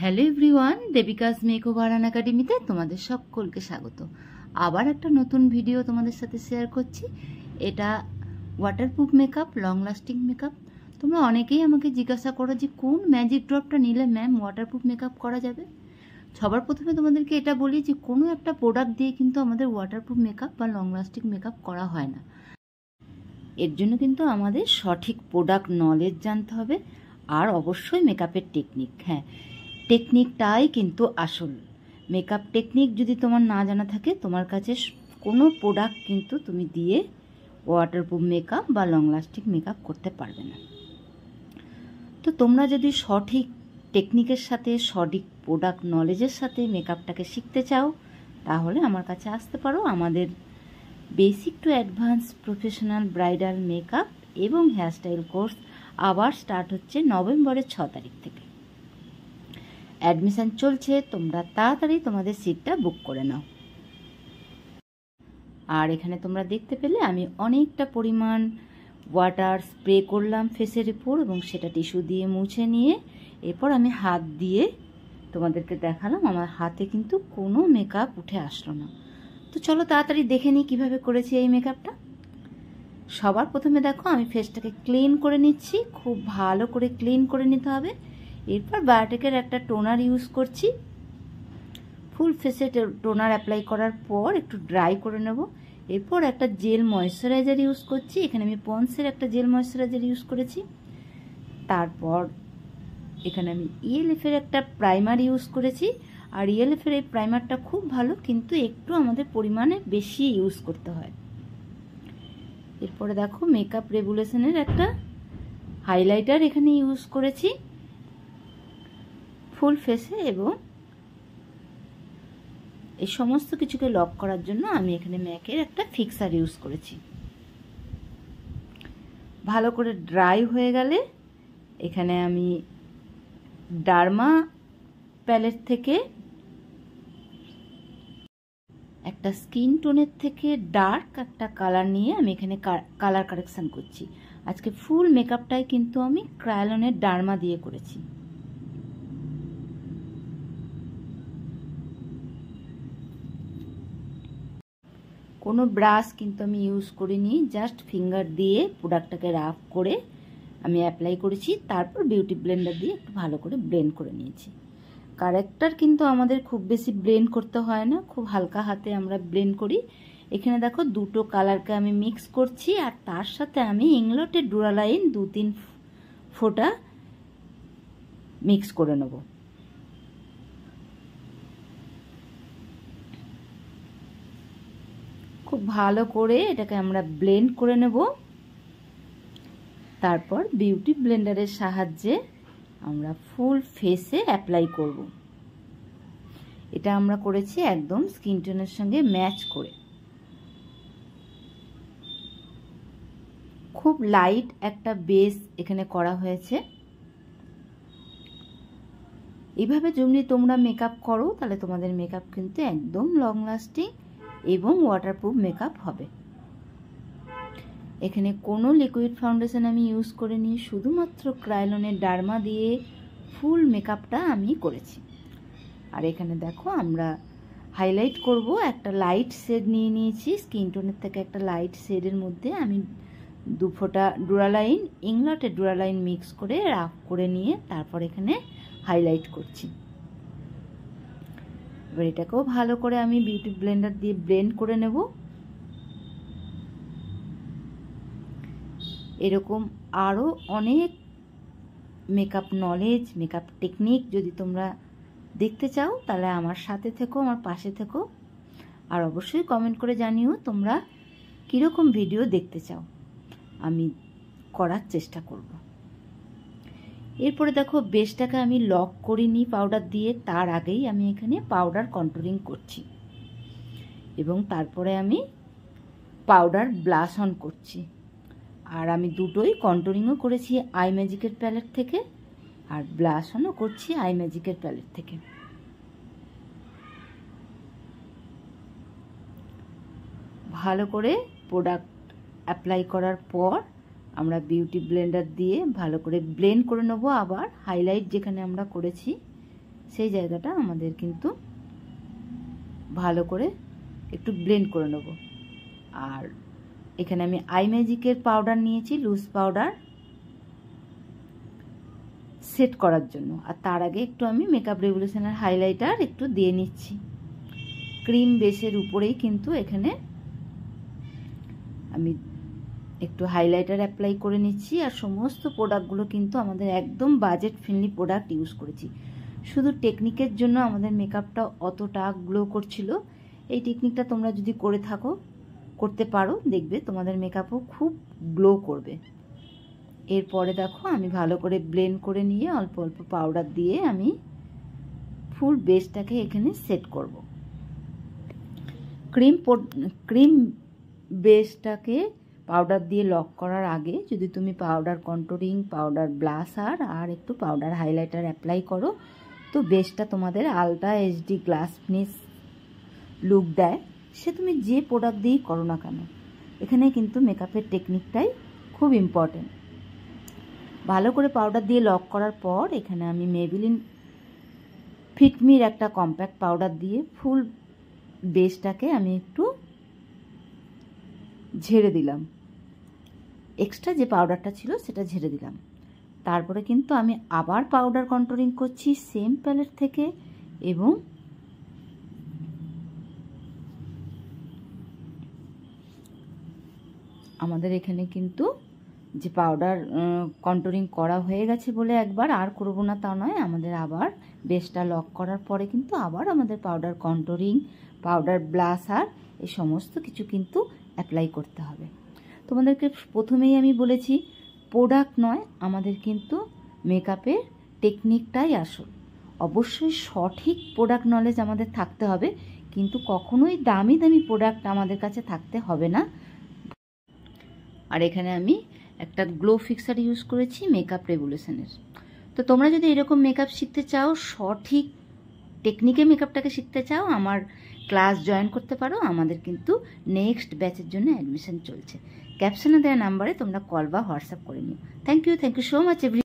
hello everyone Debika's ওভার আন একাডেমিতে তোমাদের সকলকে স্বাগত আবার একটা নতুন ভিডিও তোমাদের সাথে শেয়ার করছি এটা waterproof makeup long lasting makeup তোমরা অনেকেই আমাকে জিজ্ঞাসা করো যে কোন ম্যাজিক ড্রপটা নিলে ম্যাম ওয়াটারপ্রুফ মেকআপ করা যাবে সবার প্রথমে তোমাদেরকে এটা বলি যে কোনো একটা প্রোডাক্ট দিয়ে কিন্তু আমাদের ওয়াটারপ্রুফ মেকআপ বা লং লাস্টিং মেকআপ করা হয় না এর জন্য কিন্তু আমাদের সঠিক প্রোডাক্ট নলেজ জানতে হবে আর অবশ্যই মেকআপের টেকনিক হ্যাঁ টেকনিকটাই কিন্তু আসল মেকআপ টেকনিক যদি তোমার না জানা থাকে তোমার কাছে কোনো প্রোডাক্ট কিন্তু তুমি দিয়ে ওয়াটারপ্রুফ মেকআপ বা লং লাস্টিং মেকআপ করতে পারবে না তো তোমরা যদি সঠিক টেকনিকের সাথে সঠিক প্রোডাক্ট নলেজের সাথে মেকআপটাকে শিখতে চাও তাহলে আমার কাছে আসতে পারো আমাদের basic to advance professional bridal makeup এবং হেয়ারস্টাইল কোর্স আবার স্টার্ট হচ্ছে নভেম্বরের ছ তারিখ থেকে অ্যাডমিশান চলছে তোমরা তাড়াতাড়ি তোমাদের সিটটা বুক করে নাও আর এখানে তোমরা দেখতে পেলে আমি অনেকটা পরিমাণ ওয়াটার স্প্রে করলাম ফেসের উপর এবং সেটা টিস্যু দিয়ে মুছে নিয়ে এরপর আমি হাত দিয়ে তোমাদেরকে দেখালাম আমার হাতে কিন্তু কোনো মেকআপ উঠে আসলো না তো চলো তাড়াতাড়ি দেখে নিই কীভাবে করেছি এই মেকআপটা সবার প্রথমে দেখো আমি ফেসটাকে ক্লিন করে নিচ্ছি খুব ভালো করে ক্লিন করে নিতে হবে এরপর বায়োটেকের একটা টোনার ইউজ করছি ফুল ফেসে টোনার অ্যাপ্লাই করার পর একটু ড্রাই করে নেব এরপর একটা জেল ময়শ্চারাইজার ইউজ করছি এখানে আমি পন্সের একটা জেল ময়শ্চারাইজার ইউজ করেছি তারপর এখানে আমি ইএলএফের e একটা প্রাইমার ইউজ করেছি আর ইএলএফের e এই প্রাইমারটা খুব ভালো কিন্তু একটু আমাদের পরিমাণে বেশি ইউজ করতে হয় এরপরে দেখো মেকআপ রেগুলেশনের একটা হাইলাইটার এখানে ইউজ করেছি ফুল ফেসে এবং এই সমস্ত কিছুকে লক করার জন্য আমি এখানে ম্যাকের একটা ফিক্সার ইউজ করেছি ভালো করে ড্রাই হয়ে গেলে এখানে আমি ডার্মা প্যালেট থেকে একটা স্কিন টোনের থেকে ডার্ক একটা কালার নিয়ে আমি এখানে কালার কারেকশান করছি আজকে ফুল মেকআপটাই কিন্তু আমি ক্রায়লনের ডার্মা দিয়ে করেছি কোনো ব্রাশ কিন্তু আমি ইউজ করিনি জাস্ট ফিঙ্গার দিয়ে প্রোডাক্টটাকে রাফ করে আমি অ্যাপ্লাই করেছি তারপর বিউটি ব্লেন্ডার দিয়ে একটু ভালো করে ব্লেন্ড করে নিয়েছি কারেক্টার কিন্তু আমাদের খুব বেশি ব্লেন্ড করতে হয় না খুব হালকা হাতে আমরা ব্লেন্ড করি এখানে দেখো দুটো কালারকে আমি মিক্স করছি আর তার সাথে আমি ইংলটের ডুরালাইন দু তিন ফোটা মিক্স করে নেবো খুব ভালো করে এটাকে আমরা ব্লেন্ড করে নেব তারপর বিউটি ব্লেন্ডারের সাহায্যে আমরা ফুল ফেসে অ্যাপ্লাই করব এটা আমরা করেছি একদম স্কিন টোনের সঙ্গে ম্যাচ করে খুব লাইট একটা বেস এখানে করা হয়েছে এইভাবে যেমনি তোমরা মেকআপ করো তাহলে তোমাদের মেকআপ কিন্তু একদম লং লাস্টিং এবং ওয়াটারপ্রুফ মেকআপ হবে এখানে কোনো লিকুইড ফাউন্ডেশন আমি ইউজ করিনি শুধুমাত্র ক্রাইলনের ডার্মা দিয়ে ফুল মেকআপটা আমি করেছি আর এখানে দেখো আমরা হাইলাইট করব একটা লাইট শেড নিয়ে নিয়েছি স্কিন টোনের থেকে একটা লাইট শেডের মধ্যে আমি দু ফোঁটা ডুরালাইন ইংলটের ডুরালাইন মিক্স করে রাফ করে নিয়ে তারপর এখানে হাইলাইট করছি এবার এটাকেও ভালো করে আমি বিউটি ব্লেন্ডার দিয়ে ব্লেন্ড করে নেব এরকম আরও অনেক মেকআপ নলেজ মেকআপ টেকনিক যদি তোমরা দেখতে চাও তাহলে আমার সাথে থেকো আমার পাশে থেকো আর অবশ্যই কমেন্ট করে জানিও তোমরা কীরকম ভিডিও দেখতে চাও আমি করার চেষ্টা করবো এরপরে দেখো বেসটাকে আমি লক করে নিই পাউডার দিয়ে তার আগেই আমি এখানে পাউডার কন্ট্রোলিং করছি এবং তারপরে আমি পাউডার ব্লাশ অন করছি আর আমি দুটোই কন্ট্রোলিংও করেছি আই ম্যাজিকের প্যালেট থেকে আর ব্লাশ অনও করছি আই ম্যাজিকের প্যালেট থেকে ভালো করে প্রোডাক্ট অ্যাপ্লাই করার পর আমরা বিউটি ব্লেন্ডার দিয়ে ভালো করে ব্লেন্ড করে নেব আবার হাইলাইট যেখানে আমরা করেছি সেই জায়গাটা আমাদের কিন্তু ভালো করে একটু ব্লেন্ড করে নেব আর এখানে আমি আই ম্যাজিকের পাউডার নিয়েছি লুজ পাউডার সেট করার জন্য আর তার আগে একটু আমি মেকআপ রেভলিউশনের হাইলাইটার একটু দিয়ে নিচ্ছি ক্রিম বেসের উপরেই কিন্তু এখানে আমি একটু হাইলাইটার অ্যাপ্লাই করে নিচ্ছি আর সমস্ত প্রোডাক্টগুলো কিন্তু আমাদের একদম বাজেট ফ্রেন্ডলি প্রোডাক্ট ইউজ করেছি শুধু টেকনিকের জন্য আমাদের মেকআপটা অতটা গ্লো করছিল এই টেকনিকটা তোমরা যদি করে থাকো করতে পারো দেখবে তোমাদের মেকআপও খুব গ্লো করবে এরপরে দেখো আমি ভালো করে ব্লেন্ড করে নিয়ে অল্প অল্প পাউডার দিয়ে আমি ফুল বেসটাকে এখানে সেট করব ক্রিম ক্রিম বেসটাকে পাউডার দিয়ে লক করার আগে যদি তুমি পাউডার কন্ট্রোলিং পাউডার ব্লাসার আর একটু পাউডার হাইলাইটার অ্যাপ্লাই করো তো বেসটা তোমাদের ultra HD glass finish look দেয় সে তুমি যে প্রোডাক্ট দিয়েই করো না কেন এখানে কিন্তু মেকআপের টেকনিকটাই খুব ইম্পর্টেন্ট ভালো করে পাউডার দিয়ে লক করার পর এখানে আমি মেবিলিন ফিটমির একটা কম্প্যাক্ট পাউডার দিয়ে ফুল বেসটাকে আমি একটু ঝেড়ে দিলাম এক্সট্রা যে পাউডারটা ছিল সেটা ঝেড়ে দিলাম তারপরে কিন্তু আমি আবার পাউডার কন্ট্রোলিং করছি সেম প্যালেট থেকে এবং আমাদের এখানে কিন্তু যে পাউডার কন্ট্রোলিং করা হয়ে গেছে বলে একবার আর করব না তা নয় আমাদের আবার বেসটা লক করার পরে কিন্তু আবার আমাদের পাউডার কন্ট্রোলিং পাউডার ব্লাসার এই সমস্ত কিছু কিন্তু অ্যাপ্লাই করতে হবে তোমাদেরকে প্রথমেই আমি বলেছি প্রোডাক্ট নয় আমাদের কিন্তু মেকআপের টেকনিকটাই আসল অবশ্যই সঠিক প্রোডাক্ট নলেজ আমাদের থাকতে হবে কিন্তু কখনোই দামি দামি প্রোডাক্ট আমাদের কাছে থাকতে হবে না আর এখানে আমি একটা গ্লো ফিক্সার ইউজ করেছি মেকআপ রেগুলেশনের তো তোমরা যদি এরকম মেকআপ শিখতে চাও সঠিক টেকনিকে মেকআপটাকে শিখতে চাও আমার ক্লাস জয়েন করতে পারো আমাদের কিন্তু নেক্সট ব্যাচের জন্য অ্যাডমিশন চলছে ক্যাপশনে দেওয়া নাম্বারে তোমরা কল বা হোয়াটসঅ্যাপ করে নিও thank you thank you so much every